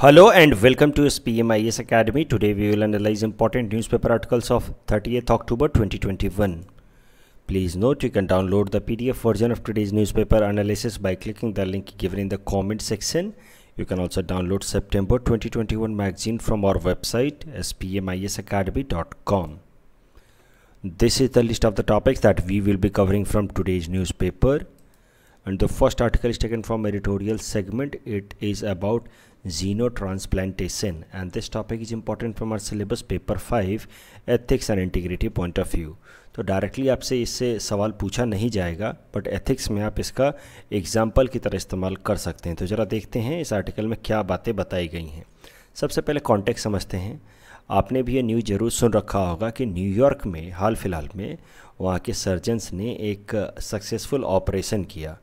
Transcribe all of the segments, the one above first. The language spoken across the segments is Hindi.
Hello and welcome to SPMIS Academy. Today we will analyze important newspaper articles of 30th October 2021. Please note you can download the PDF version of today's newspaper analysis by clicking the link given in the comment section. You can also download September 2021 magazine from our website spmisacademy.com. This is the list of the topics that we will be covering from today's newspaper. And the first article is taken from editorial segment. It is about xenotransplantation and this topic is important from our syllabus paper 5 ethics and integrity point of view तो डायरेक्टली आपसे इससे सवाल पूछा नहीं जाएगा बट एथिक्स में आप इसका एग्जाम्पल की तरह इस्तेमाल कर सकते हैं तो ज़रा देखते हैं इस आर्टिकल में क्या बातें बताई गई हैं सबसे पहले कॉन्टेक्ट समझते हैं आपने भी ये न्यूज़ ज़रूर सुन रखा होगा कि न्यूयॉर्क में हाल फिलहाल में वहाँ के सर्जन्स ने एक सक्सेसफुल ऑपरेशन किया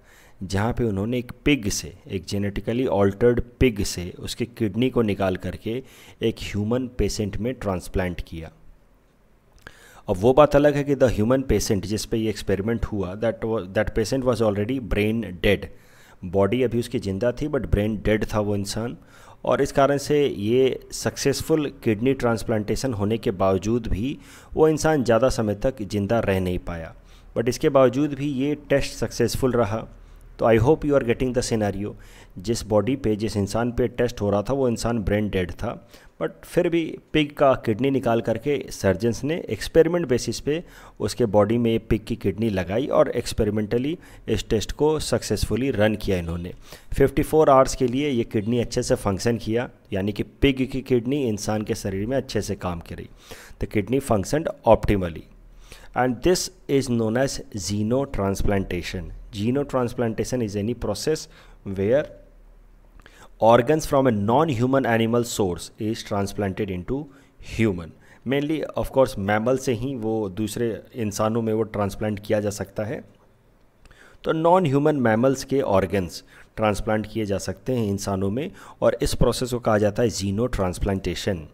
जहाँ पे उन्होंने एक पिग से एक जेनेटिकली ऑल्टर्ड पिग से उसके किडनी को निकाल करके एक ह्यूमन पेशेंट में ट्रांसप्लांट किया अब वो बात अलग है कि द ह्यूमन पेशेंट जिस पे ये एक्सपेरिमेंट हुआ that that patient was already brain dead body अभी उसकी ज़िंदा थी बट ब्रेन डेड था वो इंसान और इस कारण से ये सक्सेसफुल किडनी ट्रांसप्लांटेशन होने के बावजूद भी वो इंसान ज़्यादा समय तक ज़िंदा रह नहीं पाया बट इसके बावजूद भी ये टेस्ट सक्सेसफुल रहा तो I hope you are getting the scenario जिस बॉडी पे जिस इंसान पे टेस्ट हो रहा था वो इंसान ब्रेन डेड था बट फिर भी पिग का किडनी निकाल करके सर्जन्स ने एक्सपेरिमेंट बेसिस पे उसके बॉडी में पिग की किडनी लगाई और एक्सपेरिमेंटली इस टेस्ट को सक्सेसफुली रन किया इन्होंने 54 आवर्स के लिए ये किडनी अच्छे से फंक्शन किया यानी कि पिग की किडनी इंसान के शरीर में अच्छे से काम करी the kidney function optimally and this is known as xenotransplantation Genotransplantation is any process where organs from a non-human animal source is transplanted into human mainly of course course mammal से ही वो दूसरे इंसानों में वो ट्रांसप्लांट किया जा सकता है तो नॉन ह्यूमन मैमल्स के ऑर्गन्स ट्रांसप्लांट किए जा सकते हैं इंसानों में और इस प्रोसेस को कहा जाता है जीनो ट्रांसप्लांटेशन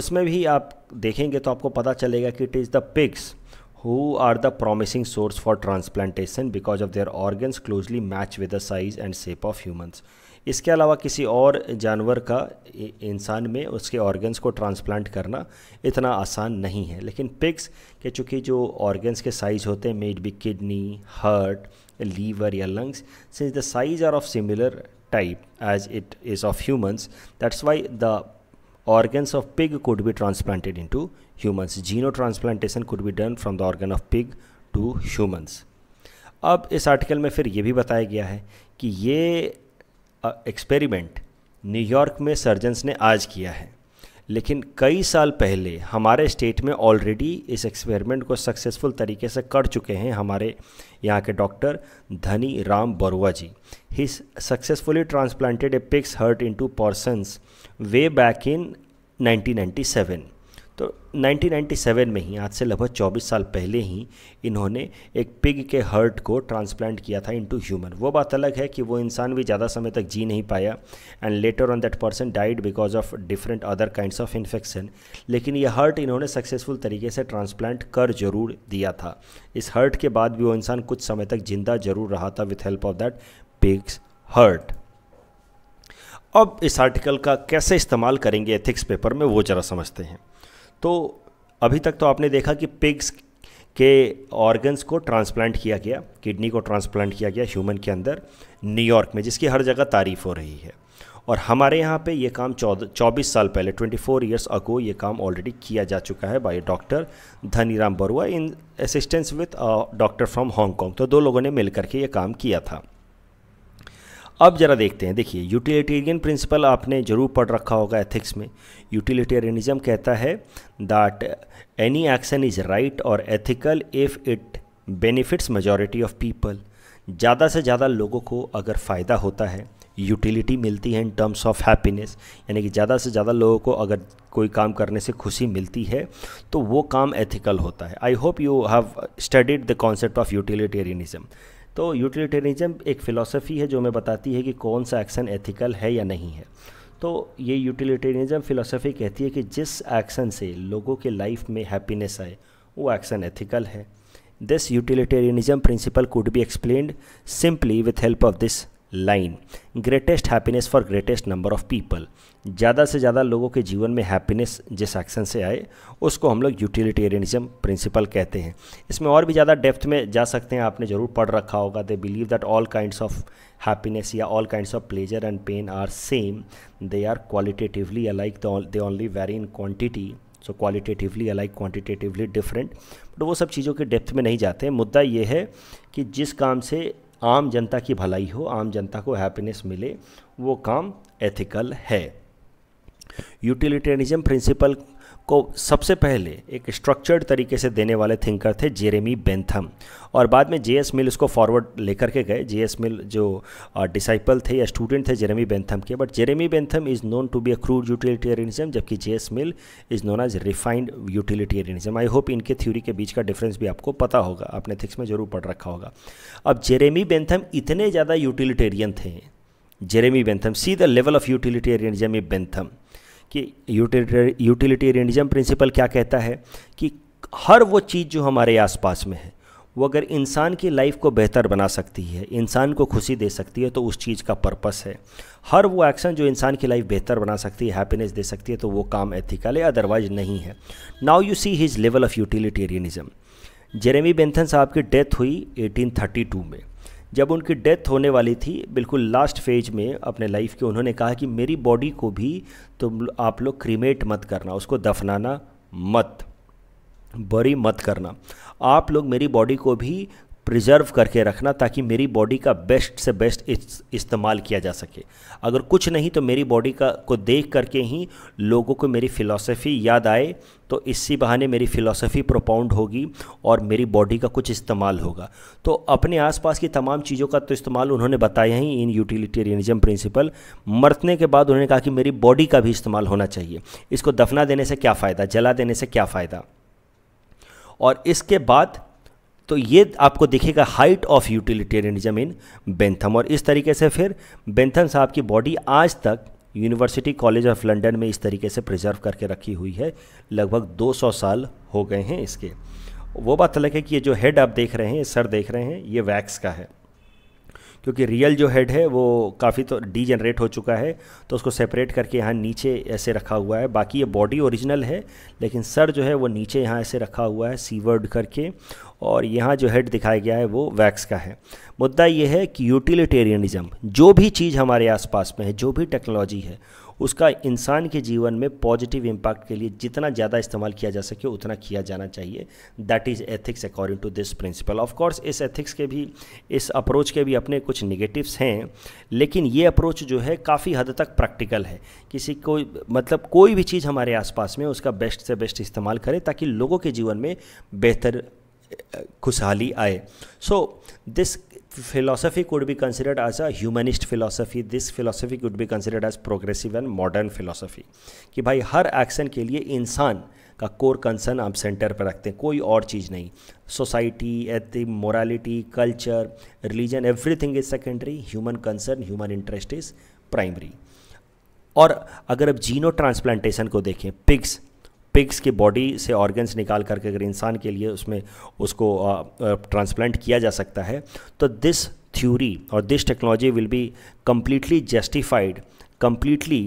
उसमें भी आप देखेंगे तो आपको पता चलेगा कि it is the pigs who are the promising source for transplantation because of their organs closely match with the size and shape of humans इसके अलावा किसी और जानवर का इंसान में उसके ऑर्गन्स को ट्रांसप्लांट करना इतना आसान नहीं है लेकिन पिक्स के चूँकि जो ऑर्गन्स के साइज़ होते हैं maybe kidney heart liver या lungs since the size are of similar type as it is of humans that's why the organs of pig could be transplanted into humans genotransplantation could be done from the organ of pig to humans अब इस आर्टिकल में फिर ये भी बताया गया है कि ये एक्सपेरिमेंट न्यूयॉर्क में सर्जन्स ने आज किया है लेकिन कई साल पहले हमारे स्टेट में ऑलरेडी इस एक्सपेरिमेंट को सक्सेसफुल तरीके से कर चुके हैं हमारे यहाँ के डॉक्टर धनी राम बरुआ जी ही successfully transplanted a pig's heart to persons way back in 1997 तो 1997 में ही आज से लगभग 24 साल पहले ही इन्होंने एक पिग के हर्ट को ट्रांसप्लांट किया था इनटू ह्यूमन वो बात अलग है कि वो इंसान भी ज़्यादा समय तक जी नहीं पाया and later on that person died because of different other kinds of infection लेकिन ये हर्ट इन्होंने सक्सेसफुल तरीके से ट्रांसप्लांट कर जरूर दिया था इस हर्ट के बाद भी वो इंसान कुछ समय तक जिंदा जरूर रहा था with help of that pig's heart अब इस आर्टिकल का कैसे इस्तेमाल करेंगे एथिक्स पेपर में वो ज़रा समझते हैं तो अभी तक तो आपने देखा कि पिग्स के ऑर्गन्स को ट्रांसप्लांट किया गया किडनी को ट्रांसप्लांट किया गया ह्यूमन के अंदर न्यूयॉर्क में जिसकी हर जगह तारीफ़ हो रही है और हमारे यहाँ पे ये काम चौदह चौबीस साल पहले ट्वेंटी फोर ईयर्स अगो ये काम ऑलरेडी किया जा चुका है by doctor Dhaniram Baruah in assistance with doctor from Hong Kong तो दो लोगों ने मिलकर के ये काम किया था अब जरा देखते हैं देखिए यूटिलिटेरियन प्रिंसिपल आपने जरूर पढ़ रखा होगा एथिक्स में यूटिलिटेरियनिज्म कहता है that any action is right और ethical if it benefits majority of people ज़्यादा से ज़्यादा लोगों को अगर फ़ायदा होता है यूटिलिटी मिलती है इन टर्म्स ऑफ हैप्पीनेस यानी कि ज़्यादा से ज़्यादा लोगों को अगर कोई काम करने से खुशी मिलती है तो वो काम एथिकल होता है I hope you have studied the concept of utilitarianism तो यूटिलिटेरिज्म एक फ़िलासफ़ी है जो हमें बताती है कि कौन सा एक्शन एथिकल है या नहीं है तो ये यूटिलिटेरिज्म फ़िलासफ़ी कहती है कि जिस एक्शन से लोगों के लाइफ में हैप्पीनेस आए वो एक्शन एथिकल है this utilitarism principle could be explain simply with help of this line greatest happiness for greatest number of people ज़्यादा से ज़्यादा लोगों के जीवन में हैप्पीनेस जिस एक्शन से आए उसको हम लोग यूटिलिटेरियनिज्म प्रिंसिपल कहते हैं इसमें और भी ज़्यादा डेप्थ में जा सकते हैं आपने ज़रूर पढ़ रखा होगा they believe that all kinds of happiness या all kinds of pleasure and pain are same they are qualitatively alike they only vary in quantity so qualitatively alike quantitatively different but वो सब चीज़ों के डेप्थ में नहीं जाते मुद्दा ये है कि जिस काम से आम जनता की भलाई हो आम जनता को हैप्पीनेस मिले वो काम एथिकल है यूटिलिटेरिज्म प्रिंसिपल को सबसे पहले एक स्ट्रक्चर्ड तरीके से देने वाले थिंकर थे जेरेमी बेंथम और बाद में जे एस मिल उसको फॉरवर्ड लेकर के गए जे एस मिल जो डिसाइपल थे या स्टूडेंट थे जेरेमी बेंथम के but Jeremy Bentham is known to be a crude utilitarianism जबकि J S Mill is known as refined utilitarianism I hope इनके थ्योरी के बीच का डिफरेंस भी आपको पता होगा आपने थिक्स में जरूर पढ़ रखा होगा अब जेरेमी बेंथम इतने ज़्यादा यूटिलिटेरियन थे Jeremy Bentham see the level of utilitarianism Jeremy Bentham कि यूटिलिटेरियनिज्म प्रिंसिपल क्या कहता है कि हर वो चीज़ जो हमारे आसपास में है वो अगर इंसान की लाइफ को बेहतर बना सकती है इंसान को खुशी दे सकती है तो उस चीज़ का पर्पस है हर वो एक्शन जो इंसान की लाइफ बेहतर बना सकती है हैप्पीनेस दे सकती है तो वो काम एथिकल है अदरवाइज नहीं है now you see his level of utilitarianism Jeremy Bentham साहब की डेथ हुई 1832 में जब उनकी डेथ होने वाली थी बिल्कुल लास्ट फेज में अपने लाइफ के उन्होंने कहा कि मेरी बॉडी को भी तुम आप लोग क्रीमेट मत करना उसको दफनाना मत बरी मत करना आप लोग मेरी बॉडी को भी प्रिजर्व करके रखना ताकि मेरी बॉडी का बेस्ट से बेस्ट इस्तेमाल किया जा सके अगर कुछ नहीं तो मेरी बॉडी का को देख करके ही लोगों को मेरी फ़िलासफ़ी याद आए तो इसी बहाने मेरी फ़िलासफ़ी प्रोपाउंड होगी और मेरी बॉडी का कुछ इस्तेमाल होगा तो अपने आसपास की तमाम चीज़ों का तो इस्तेमाल उन्होंने बताया ही इन यूटिलिटेरियनिज्म प्रिंसिपल मरने के बाद उन्होंने कहा कि मेरी बॉडी का भी इस्तेमाल होना चाहिए इसको दफना देने से क्या फ़ायदा जला देने से क्या फ़ायदा और इसके बाद तो ये आपको दिखेगा height of utilitarianism in Bentham और इस तरीके से फिर बेंथम साहब की बॉडी आज तक यूनिवर्सिटी कॉलेज ऑफ लंदन में इस तरीके से प्रिजर्व करके रखी हुई है लगभग 200 साल हो गए हैं इसके वो बात अलग है कि ये जो हेड आप देख रहे हैं सर देख रहे हैं ये वैक्स का है क्योंकि रियल जो हेड है वो काफ़ी तो डीजनरेट हो चुका है तो उसको सेपरेट करके यहाँ नीचे ऐसे रखा हुआ है बाकी ये बॉडी ओरिजिनल है लेकिन सर जो है वो नीचे यहाँ ऐसे रखा हुआ है सीवर्ड करके और यहाँ जो हेड दिखाया गया है वो वैक्स का है मुद्दा ये है कि यूटिलिटेरियनिज्म जो भी चीज़ हमारे आसपास में है जो भी टेक्नोलॉजी है उसका इंसान के जीवन में पॉजिटिव इम्पैक्ट के लिए जितना ज़्यादा इस्तेमाल किया जा सके उतना किया जाना चाहिए that is ethics according to this principle of course इस एथिक्स के भी इस अप्रोच के भी अपने कुछ निगेटिव्स हैं लेकिन ये अप्रोच जो है काफ़ी हद तक प्रैक्टिकल है किसी को मतलब कोई भी चीज़ हमारे आसपास में उसका बेस्ट से बेस्ट इस्तेमाल करें ताकि लोगों के जीवन में बेहतर खुशहाली आए so this philosophy could be considered as a humanist philosophy this philosophy could be considered as progressive and modern philosophy कि भाई हर एक्शन के लिए इंसान का कोर कंसर्न आप सेंटर पर रखते हैं कोई और चीज़ नहीं society ethic morality culture religion everything is secondary human concern human interest is primary और अगर आप जीनो ट्रांसप्लांटेशन को देखें पिग्स पिग्स की बॉडी से ऑर्गन्स निकाल करके अगर इंसान के लिए उसमें उसको ट्रांसप्लांट किया जा सकता है तो दिस थ्योरी और this technology will be completely justified completely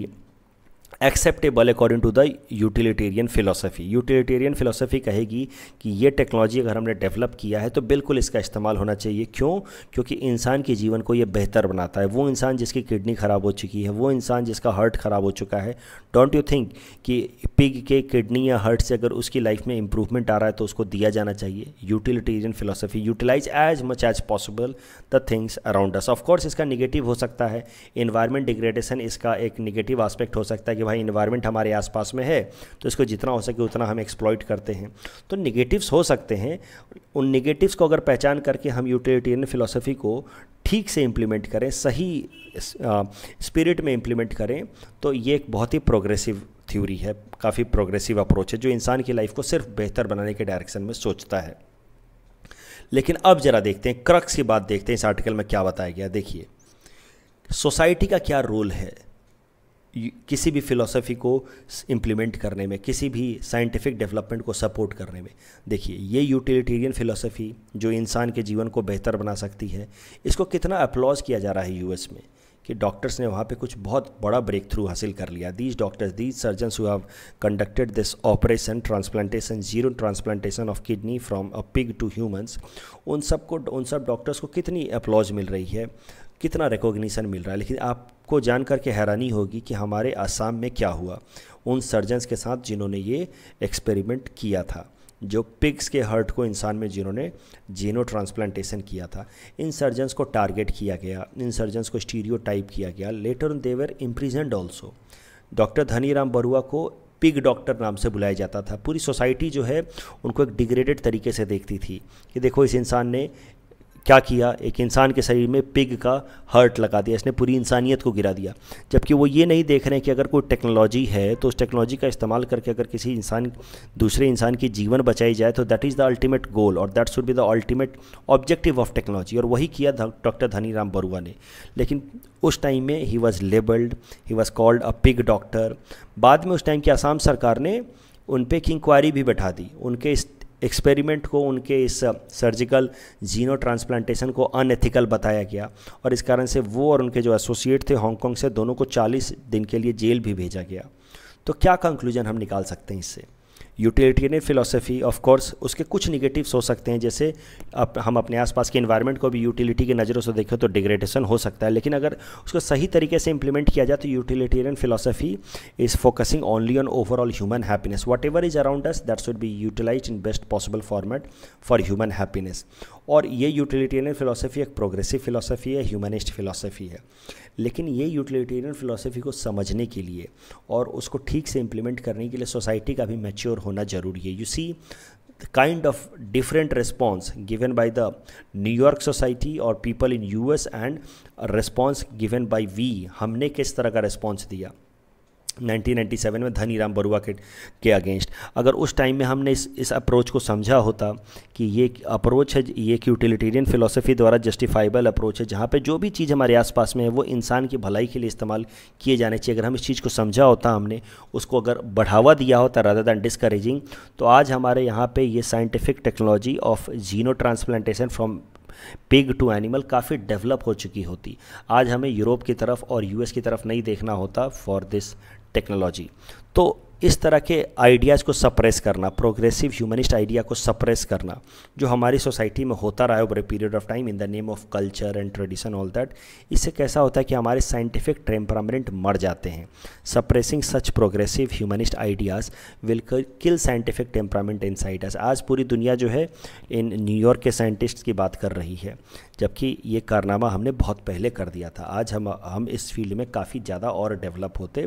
acceptable according to the utilitarian philosophy utilitarian philosophy कहेगी कि ये टेक्नोलॉजी अगर हमने डेवलप किया है तो बिल्कुल इसका इस्तेमाल होना चाहिए क्यों क्योंकि इंसान के जीवन को ये बेहतर बनाता है वो इंसान जिसकी किडनी ख़राब हो चुकी है वो इंसान जिसका हार्ट ख़राब हो चुका है डोंट यू थिंक कि पिग के किडनी या हार्ट से अगर उसकी लाइफ में इंप्रूवमेंट आ रहा है तो उसको दिया जाना चाहिए utilitarian philosophy utilize as much as possible the things around us of course इसका निगेटिव हो सकता है इन्वायरमेंट डिग्रेडेशन इसका एक निगेटिव आस्पेक्ट हो सकता है कि भाई इन्वायरमेंट हमारे आसपास में है तो इसको जितना हो सके उतना हम एक्सप्लॉइट करते हैं तो निगेटिव्स हो सकते हैं उन निगेटिव्स को अगर पहचान करके हम यूटिलिटेरियन फिलोसफी को ठीक से इम्प्लीमेंट करें सही स्पिरिट में इम्प्लीमेंट करें तो ये एक बहुत ही प्रोग्रेसिव थ्योरी है काफ़ी प्रोग्रेसिव अप्रोच है जो इंसान की लाइफ को सिर्फ बेहतर बनाने के डायरेक्शन में सोचता है लेकिन अब जरा देखते हैं क्रक्स की बात देखते हैं इस आर्टिकल में क्या बताया गया देखिए सोसाइटी का क्या रोल है किसी भी फिलॉसफी को इम्प्लीमेंट करने में किसी भी साइंटिफिक डेवलपमेंट को सपोर्ट करने में देखिए ये यूटिलिटेरियन फिलॉसफी जो इंसान के जीवन को बेहतर बना सकती है इसको कितना अप्लॉज किया जा रहा है यूएस में कि डॉक्टर्स ने वहाँ पे कुछ बहुत बड़ा ब्रेक थ्रू हासिल कर लिया these doctors these surgeon who have conducted this operation transplantation जीरो transplantation of kidney from a pig to humans उन सबको उन सब डॉक्टर्स को कितनी अप्लॉज मिल रही है कितना रिकॉग्निशन मिल रहा है लेकिन आपको जान करके हैरानी होगी कि हमारे आसाम में क्या हुआ उन सर्जन्स के साथ जिन्होंने ये एक्सपेरिमेंट किया था जो पिग्स के हर्ट को इंसान में जिन्होंने जीनो ट्रांसप्लांटेशन किया था इन सर्जन्स को टारगेट किया गया इन सर्जन्स को स्टीरियो टाइप किया गया later they were imprisoned also doctor Dhaniram Barua को पिग डॉक्टर नाम से बुलाया जाता था पूरी सोसाइटी जो है उनको एक डिग्रेडेड तरीके से देखती थी कि देखो इस इंसान ने क्या किया एक इंसान के शरीर में पिग का हर्ट लगा दिया इसने पूरी इंसानियत को गिरा दिया जबकि वो ये नहीं देख रहे हैं कि अगर कोई टेक्नोलॉजी है तो उस टेक्नोलॉजी का इस्तेमाल करके अगर किसी इंसान दूसरे इंसान की जीवन बचाई जाए तो that is the ultimate goal और that should be the ultimate objective of technology और वही किया डॉक्टर धनी राम बरुआ ने लेकिन उस टाइम में he was labelled he was called a pig doctor बाद में उस टाइम की आसाम सरकार ने उन पर एक इंक्वायरी भी बैठा दी उनके एक्सपेरिमेंट को उनके इस सर्जिकल जीनो ट्रांसप्लांटेशन को अनएथिकल बताया गया और इस कारण से वो और उनके जो एसोसिएट थे हांगकॉन्ग से दोनों को 40 दिन के लिए जेल भी भेजा गया तो क्या कंक्लूजन हम निकाल सकते हैं इससे यूटिलिटेरियन फिलोसफी ऑफ कोर्स उसके कुछ निगेटिव्स हो सकते हैं जैसे अप, हम अपने आसपास के इन्वायरमेंट को भी यूटिलिटी की नज़रों से देखें तो डिग्रेडेशन हो सकता है लेकिन अगर उसको सही तरीके से इंप्लीमेंट किया जाए तो utilitarian philosophy is focusing only on overall human happiness whatever is around us that should be utilize in best possible format for human happiness और ये यूटिलिटेरियन फ़िलासफ़ी एक प्रोग्रेसिव फ़िलासफ़ी है ह्यूमनिस्ट फ़िलासफ़ी है लेकिन ये यूटिलिटेरियन फ़िलासफ़ी को समझने के लिए और उसको ठीक से इम्प्लीमेंट करने के लिए सोसाइटी का भी मैच्योर होना ज़रूरी है you see kind of different response given by the New York society और people in U S and response given by we हमने किस तरह का रिस्पॉन्स दिया 1997 में धनी राम बरुआ के के अगेंस्ट अगर उस टाइम में हमने इस इस अप्रोच को समझा होता कि ये अप्रोच है ये एक यूटिलिटेरियन फिलोसफी द्वारा जस्टिफाइबल अप्रोच है जहाँ पे जो भी चीज़ हमारे आसपास में है वो इंसान की भलाई के लिए इस्तेमाल किए जाने चाहिए अगर हम इस चीज़ को समझा होता हमने उसको अगर बढ़ावा दिया होता रादर दैन डिस्करेजिंग तो आज हमारे यहाँ पर ये scientific technology of xeno transplantation from pig to animal काफ़ी डेवलप हो चुकी होती आज हमें यूरोप की तरफ और यूएस की तरफ नहीं देखना होता फॉर दिस टेक्नोलॉजी तो इस तरह के आइडियाज़ को सप्रेस करना प्रोग्रेसिव ह्यूमनिस्ट आइडिया को सप्रेस करना जो हमारी सोसाइटी में होता रहा है over a period of time in the name of culture and tradition all that इससे कैसा होता है कि हमारे साइंटिफिक टेम्परामेंट मर जाते हैं suppressing such progressive humanist ideas will kill scientific temperament in sides आज पूरी दुनिया जो है इन न्यूयॉर्क के साइंटिस्ट की बात कर रही है जबकि ये कारनामा हमने बहुत पहले कर दिया था आज हम हम इस फील्ड में काफ़ी ज़्यादा और डेवलप होते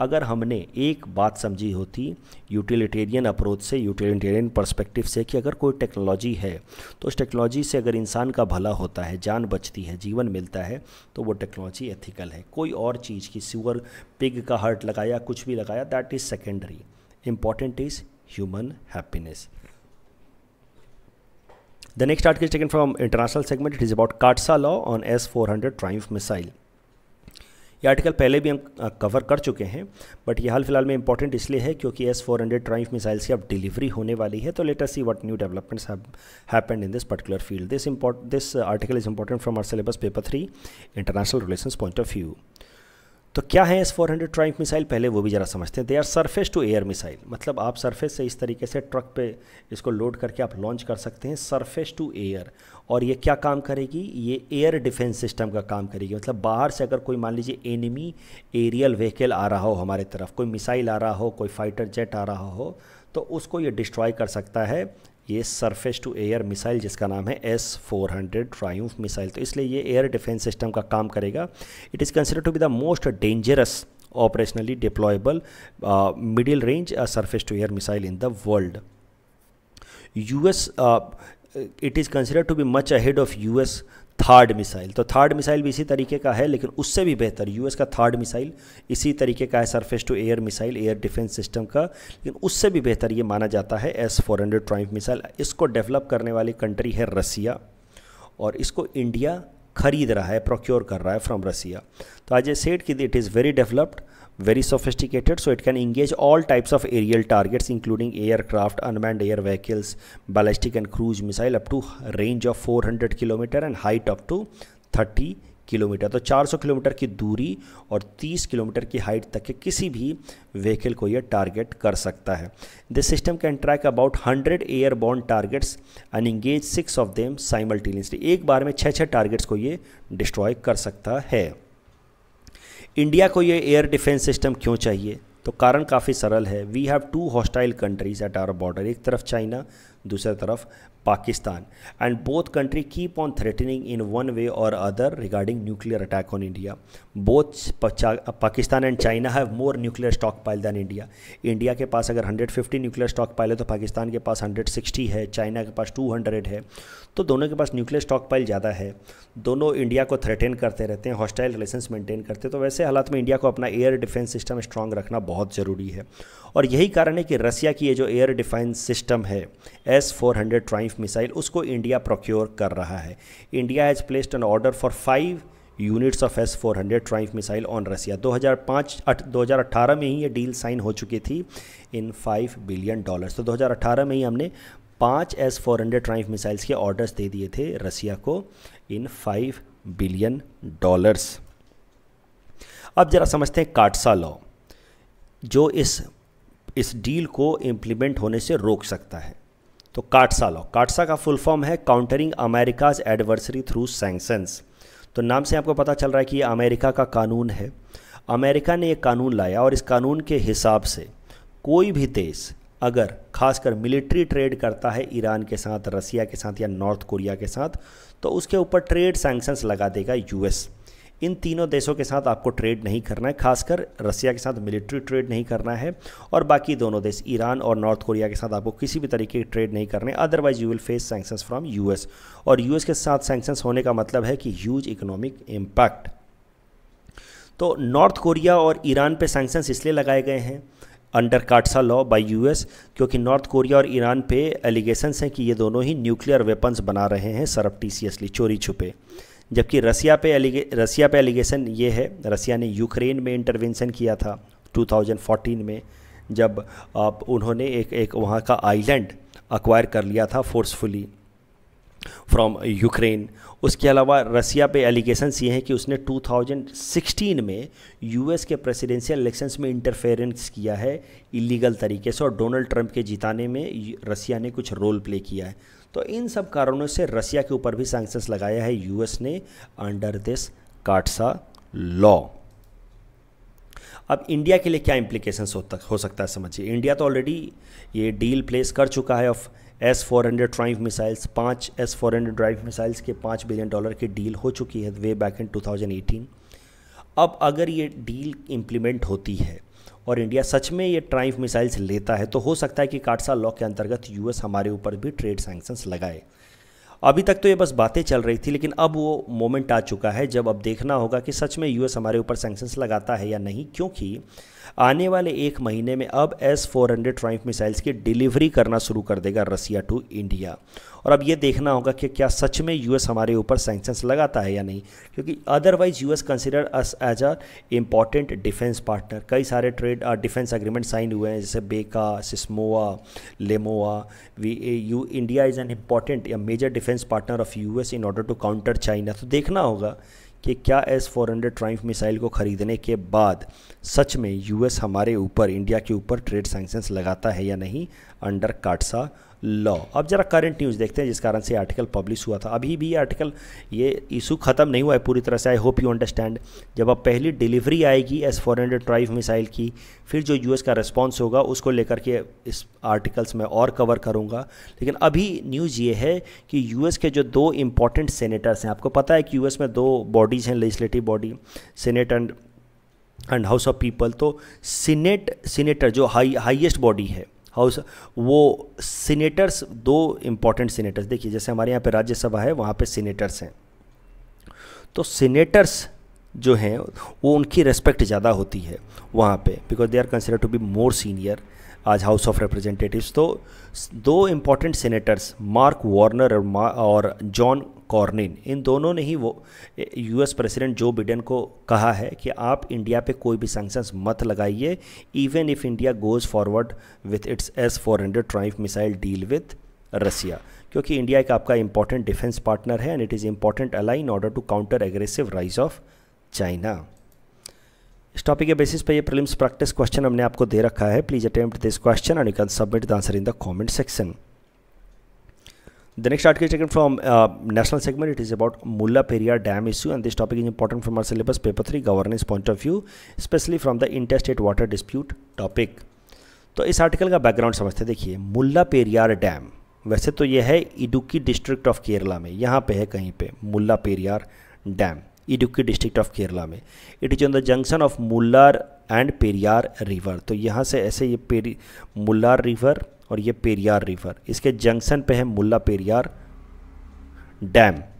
अगर हमने एक बात समझी होती यूटिलिटेरियन अप्रोच से यूटिलिटेरियन पर्सपेक्टिव से कि अगर कोई टेक्नोलॉजी है तो उस टेक्नोलॉजी से अगर इंसान का भला होता है जान बचती है जीवन मिलता है तो वो टेक्नोलॉजी एथिकल है कोई और चीज़ की सुअर पिग का हर्ट लगाया कुछ भी लगाया that is secondary important is human happiness The next article is taken from international segment. It is about Katsa law on S-400 Triumph missile. ये आर्टिकल पहले भी हम कवर कर चुके हैं बट ये हाल फिलहाल में इंपॉर्टेंट इसलिए है क्योंकि S four hundred Triumph missiles की अब डिलीवरी होने वाली है तो let us see what new developments happened in this particular field this import this article is important from our syllabus paper three international relation point of view तो क्या है S four hundred Triumph missile पहले वो भी ज़रा समझते हैं they are surface to air missile मतलब आप सरफेस से इस तरीके से ट्रक पे इसको लोड करके आप लॉन्च कर सकते हैं सरफेस टू एयर और ये क्या काम करेगी ये एयर डिफेंस सिस्टम का काम करेगी मतलब बाहर से अगर कोई मान लीजिए एनिमी एरियल व्हीकल आ रहा हो हमारे तरफ कोई मिसाइल आ रहा हो कोई फाइटर जेट आ रहा हो तो उसको ये डिस्ट्रॉय कर सकता है ये सरफेस टू एयर मिसाइल जिसका नाम है S four hundred Triumph missile तो इसलिए ये एयर डिफेंस सिस्टम का काम करेगा it is consider to be the most dangerous operationally deployable middle range surface to air missile in the world US is consider to be much ahead of of its THAAD missile तो थर्ड मिसाइल भी इसी तरीके का है लेकिन उससे भी बेहतर यूएस का थर्ड मिसाइल इसी तरीके का है surface to air missile air defence system का लेकिन उससे भी बेहतर ये माना जाता है S four hundred Triumph missile इसको डेवलप करने वाली कंट्री है रसिया और इसको इंडिया खरीद रहा है प्रोक्योर कर रहा है फ्रॉम रसिया तो आज ए सेट कि it is very developed very sophisticated so it can engage all types of aerial targets including aircraft unmanned air vehicles ballistic and cruise missile up to range of 400 kilometer and height up to 30 kilometre तो 400 किलोमीटर की दूरी और 30 किलोमीटर की हाइट तक के किसी भी व्हीकल को यह टारगेट कर सकता है this system can track about 100 airborne targets and engage six of them simultaneously एक बार में छः छः टारगेट्स को ये डिस्ट्रॉय कर सकता है इंडिया को ये एयर डिफेंस सिस्टम क्यों चाहिए तो कारण काफ़ी सरल है we have two hostile countries at our border एक तरफ चाइना दूसरी तरफ Pakistan, and both countries keep on threatening in one way or other regarding nuclear attack on India. Both Pakistan and China have more nuclear stockpile than India. India के पास अगर 150 nuclear stockpile है तो पाकिस्तान के पास 160 है चाइना के पास 200 है तो दोनों के पास न्यूक्लियर स्टॉकपाइल ज़्यादा है दोनों इंडिया को थ्रेटन करते रहते हैं हॉस्टाइल रिलेशंस मेंटेन करते हैं तो वैसे हालात में इंडिया को अपना एयर डिफेंस सिस्टम स्ट्रांग रखना बहुत ज़रूरी है और यही कारण है कि रसिया की ये जो एयर डिफेंस सिस्टम है S four hundred Triumph missile उसको इंडिया प्रोक्योर कर रहा है India has placed an order for five units of S four hundred Triumph missile on Russia 2005 2018 में ही ये डील साइन हो चुकी थी इन फाइव बिलियन डॉलर्स तो 2018 में ही हमने पाँच S four hundred Triumph missiles के ऑर्डर्स दे दिए थे रसिया को इन फाइव बिलियन डॉलर्स अब ज़रा समझते हैं काटसा लॉ जो इस इस डील को इम्प्लीमेंट होने से रोक सकता है तो काटसा लॉ काटसा का फुल फॉर्म है countering America's adversary through sanctions तो नाम से आपको पता चल रहा है कि ये अमेरिका का कानून है अमेरिका ने ये कानून लाया और इस कानून के हिसाब से कोई भी देश अगर खासकर मिलिट्री ट्रेड करता है ईरान के साथ रसिया के साथ या नॉर्थ कोरिया के साथ तो उसके ऊपर ट्रेड सैंक्शंस लगा देगा यूएस इन तीनों देशों के साथ आपको ट्रेड नहीं करना है खासकर रसिया के साथ मिलिट्री ट्रेड नहीं करना है और बाकी दोनों देश ईरान और नॉर्थ कोरिया के साथ आपको किसी भी तरीके के ट्रेड नहीं करने otherwise you will face sanctions from US और यूएस के साथ सैंक्शंस होने का मतलब है कि ह्यूज इकोनॉमिक इम्पैक्ट तो नॉर्थ कोरिया और ईरान पर सैंक्शंस इसलिए लगाए गए हैं under CAATSA law by US क्योंकि नॉर्थ कोरिया और ईरान पे एलिगेशंस हैं कि ये दोनों ही न्यूक्लियर वेपन्स बना रहे हैं सरप्टीसियसली चोरी छुपे जबकि रसिया पे एलिगे रसिया पे एलिगेशन ये है रसिया ने यूक्रेन में इंटरवेंशन किया था 2014 में जब आप उन्होंने एक एक वहाँ का आइलैंड अक्वायर कर लिया था फोर्सफुली फ्रॉम यूक्रेन उसके अलावा रसिया पे एलिगेशंस ये हैं कि उसने 2016 में यूएस के प्रेसिडेंशियल इलेक्शंस में इंटरफेरेंस किया है इलीगल तरीके से और डोनाल्ड ट्रंप के जिताने में रसिया ने कुछ रोल प्ले किया है तो इन सब कारणों से रसिया के ऊपर भी सैंक्शंस लगाया है यूएस ने अंडर दिस काटसा लॉ अब इंडिया के लिए क्या इम्प्लीकेशंस हो हो सकता है समझिए इंडिया तो ऑलरेडी ये डील प्लेस कर चुका है of S four hundred Triumph missiles पाँच S four hundred Triumph missiles के पाँच बिलियन डॉलर की डील हो चुकी है वे बैक इन एटीन अब अगर ये डील इम्प्लीमेंट होती है और इंडिया सच में ये ट्राइफ मिसाइल्स लेता है तो हो सकता है कि काटसा लॉ के अंतर्गत यूएस हमारे ऊपर भी ट्रेड सैंक्शंस लगाए अभी तक तो ये बस बातें चल रही थी लेकिन अब वो मोमेंट आ चुका है जब अब देखना होगा कि सच में यूएस हमारे ऊपर सैंक्शंस लगाता है या नहीं क्योंकि आने वाले एक महीने में अब S four hundred Triumph missiles की डिलीवरी करना शुरू कर देगा रसिया टू इंडिया और अब ये देखना होगा कि क्या सच में यूएस हमारे ऊपर सैंक्शंस लगाता है या नहीं क्योंकि otherwise US consider us as a important defence partner कई सारे ट्रेड डिफेंस अग्रीमेंट साइन हुए हैं जैसे BECA CISMOA LEMOA we you India is an important या major defence partner of US in order to counter China तो देखना होगा कि क्या S four hundred Triumph missile को ख़रीदने के बाद सच में यूएस हमारे ऊपर इंडिया के ऊपर ट्रेड सैंक्शंस लगाता है या नहीं अंडर काटसा लॉ अब जरा करंट न्यूज़ देखते हैं जिस कारण से आर्टिकल पब्लिश हुआ था अभी भी ये आर्टिकल ये इशू ख़त्म नहीं हुआ है पूरी तरह से आई होप यू अंडरस्टैंड जब अब पहली डिलीवरी आएगी S four hundred Triumph missile की फिर जो यूएस का रिस्पॉन्स होगा उसको लेकर के इस आर्टिकल्स में और कवर करूँगा लेकिन अभी न्यूज़ ये है कि यू के जो दो इम्पॉर्टेंट सेनेटर्स हैं आपको पता है कि यू में दो बॉडीज़ हैं legislative body senate and and House of People तो सीनेट सीनेटर जो हाई हाइएस्ट बॉडी है हाउस वो सीनेटर्स दो इम्पॉर्टेंट सीनेटर्स देखिए जैसे हमारे यहाँ पे राज्यसभा है वहाँ पे सीनेटर्स हैं तो सीनेटर्स जो हैं वो उनकी रेस्पेक्ट ज़्यादा होती है वहाँ पे because they are consider to be more senior आज हाउस ऑफ रिप्रेजेंटेटिव्स तो दो इम्पॉर्टेंट सेनेटर्स मार्क वार्नर और जॉन कॉर्निन इन दोनों ने ही वो यूएस प्रेसिडेंट जो बिडेन को कहा है कि आप इंडिया पे कोई भी सैंक्शंस मत लगाइए even if India goes forward with its S four hundred Triumph missile deal with Russia क्योंकि इंडिया एक आपका इंपॉर्टेंट डिफेंस पार्टनर है and it is important ally in order to counter aggressive rise of China इस टॉपिक के बेसिस पर ये प्रीलिम्स प्रैक्टिस क्वेश्चन हमने आपको दे रखा है please attempt this question and you can submit the answer in the comment section the next article taken from national segment it is about Mullaperiyar dam issue and this topic is important from our syllabus paper three governance point of view specially from the inter state water dispute topic तो इस आर्टिकल का बैकग्राउंड समझते देखिए मुल्ला पेरियार डैम वैसे तो यह है इडुक्की डिस्ट्रिक्ट ऑफ केरला में यहाँ पे है कहीं पे Mullaperiyar dam Idukki district of Kerala में it is on the junction of Mullar and Periyar river तो यहाँ से ऐसे ये पेरी मुल्लार रिवर और ये पेरियार रिवर इसके जंक्शन पे है मुल्ला पेरियार डैम